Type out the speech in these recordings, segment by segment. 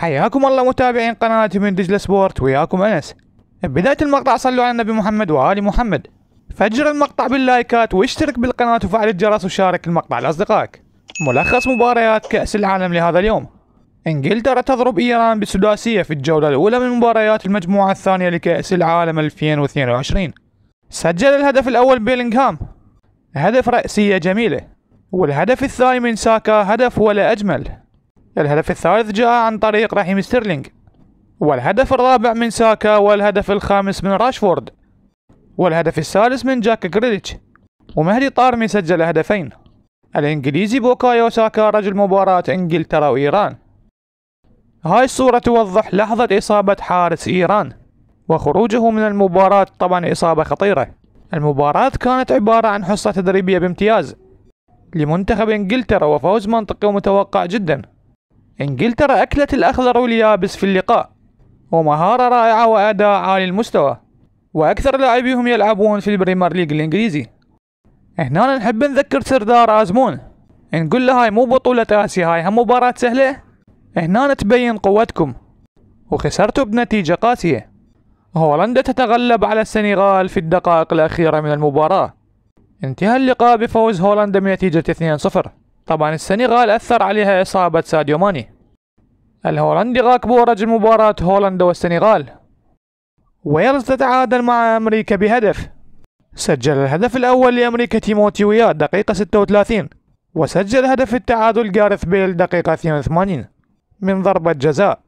حياكم الله متابعين قناة من دجلة سبورت وياكم أنس بداية المقطع صلوا على النبي محمد وآل محمد فجر المقطع باللايكات واشترك بالقناة وفعل الجرس وشارك المقطع لأصدقائك ملخص مباريات كأس العالم لهذا اليوم انجلترا تضرب ايران بسداسية في الجولة الاولى من مباريات المجموعة الثانية لكأس العالم 2022 سجل الهدف الاول بيلينغهام هدف رأسية جميلة والهدف الثاني من ساكا هدف ولا اجمل الهدف الثالث جاء عن طريق رحيم ستيرلينج والهدف الرابع من ساكا والهدف الخامس من راشفورد والهدف السادس من جاك جريليتش ومهدي طارمي سجل هدفين الإنجليزي بوكايو ساكا رجل مباراة إنجلترا وإيران هاي الصورة توضح لحظة إصابة حارس إيران وخروجه من المباراة طبعا إصابة خطيرة المباراة كانت عبارة عن حصة تدريبية بامتياز لمنتخب إنجلترا وفوز منطقي ومتوقع جدا إنجلترا أكلت الأخضر واليابس في اللقاء ومهارة رائعة وأداء عالي المستوى وأكثر لاعبيهم يلعبون في البريمير ليج الإنجليزي هنا نحب نذكر سردار أزمون نقول له هاي مو بطولة آسيا هاي هم مباراة سهلة هنا تبين قوتكم وخسرتوا بنتيجة قاسية هولندا تتغلب على السنغال في الدقائق الأخيرة من المباراة انتهى اللقاء بفوز هولندا بنتيجة 2-0 طبعا السنغال أثر عليها إصابة ساديو ماني الهولندي غاكبو رجل مباراة هولندا والسنغال ويلز تتعادل مع أمريكا بهدف سجل الهدف الأول لأمريكا تيموتي ويا دقيقة 36 وسجل هدف التعادل جارث بيل دقيقة 82 من ضربة جزاء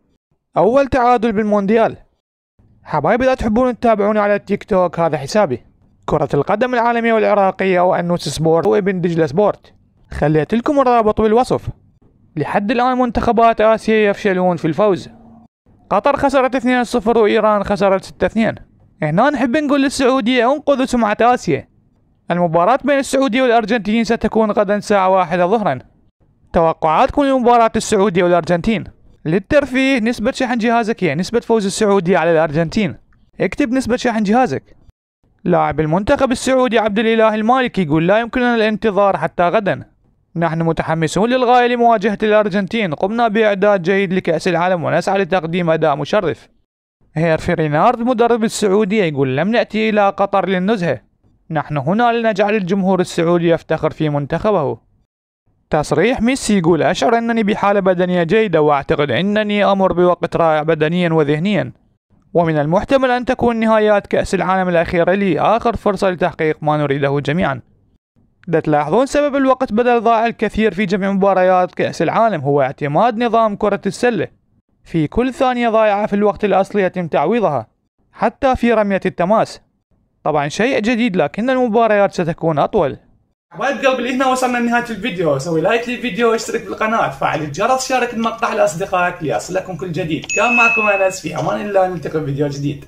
أول تعادل بالمونديال حبايبي إذا تحبون تتابعوني على التيك توك هذا حسابي كرة القدم العالمية والعراقية وأنوس سبورت وابن دجلة سبورت خليت لكم الرابط بالوصف لحد الآن منتخبات آسيا يفشلون في الفوز قطر خسرت 2-0 وإيران خسرت 6-2 هنا نحب نقول للسعودية انقذوا سمعة آسيا المباراة بين السعودية والأرجنتين ستكون غدا ساعة واحدة ظهرا توقعاتكم لمباراة السعودية والأرجنتين للترفيه نسبة شحن جهازك هي نسبة فوز السعودية على الأرجنتين اكتب نسبة شحن جهازك لاعب المنتخب السعودي عبد الإله المالكي يقول لا يمكننا الانتظار حتى غدا نحن متحمسون للغاية لمواجهة الأرجنتين قمنا بإعداد جيد لكأس العالم ونسعى لتقديم أداء مشرف هيرفي رينارد مدرب السعودية يقول لم نأتي إلى قطر للنزهة نحن هنا لنجعل الجمهور السعودي يفتخر في منتخبه تصريح ميسي يقول أشعر أنني بحالة بدنية جيدة وأعتقد أنني أمر بوقت رائع بدنيا وذهنيا ومن المحتمل أن تكون نهايات كأس العالم الأخيرة لي آخر فرصة لتحقيق ما نريده جميعاً لا تلاحظون سبب الوقت بدل ضاع الكثير في جميع مباريات كأس العالم هو اعتماد نظام كرة السلة في كل ثانية ضائعة في الوقت الأصلي يتم تعويضها حتى في رمية التماس طبعا شيء جديد لكن المباريات ستكون أطول حبايب قلبي هنا وصلنا لنهاية الفيديو سوي لايك للفيديو واشترك بالقناة فعل الجرس شارك المقطع لأصدقائك ليصلكم كل جديد كان معكم أنس في أمان الله نلتقي بفيديو جديد